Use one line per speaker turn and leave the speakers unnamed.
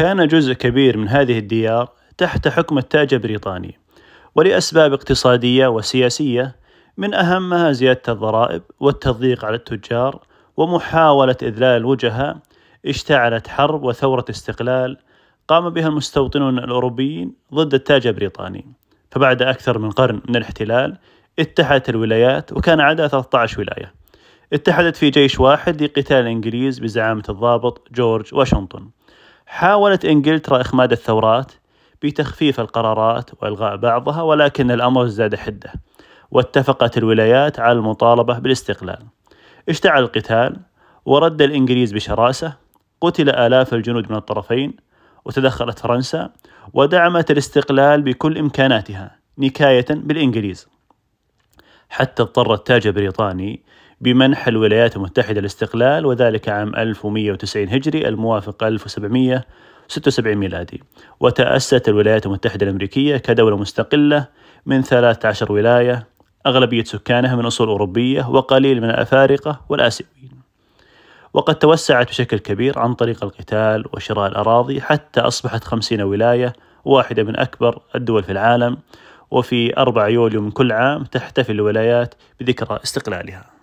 كان جزء كبير من هذه الديار تحت حكم التاج البريطاني ولأسباب اقتصادية وسياسية من أهمها زيادة الضرائب والتضييق على التجار ومحاولة إذلال الوجهاء اشتعلت حرب وثورة استقلال قام بها المستوطنون الأوروبيين ضد التاج البريطاني فبعد أكثر من قرن من الاحتلال اتحدت الولايات وكان عدا 13 ولاية اتحدت في جيش واحد لقتال الإنجليز بزعامة الضابط جورج واشنطن حاولت إنجلترا إخماد الثورات بتخفيف القرارات وإلغاء بعضها ولكن الأمر ازداد حدة واتفقت الولايات على المطالبة بالاستقلال اشتعل القتال ورد الإنجليز بشراسة قتل آلاف الجنود من الطرفين وتدخلت فرنسا ودعمت الاستقلال بكل إمكاناتها نكاية بالإنجليز حتى اضطر التاج البريطاني بمنح الولايات المتحدة الاستقلال وذلك عام 1190 هجري الموافق 1776 ميلادي وتأسست الولايات المتحدة الأمريكية كدولة مستقلة من 13 ولاية أغلبية سكانها من أصول أوروبية وقليل من الأفارقة والآسيويين وقد توسعت بشكل كبير عن طريق القتال وشراء الأراضي حتى أصبحت خمسين ولاية واحدة من أكبر الدول في العالم وفي 4 يوليو من كل عام تحتفل الولايات بذكرى استقلالها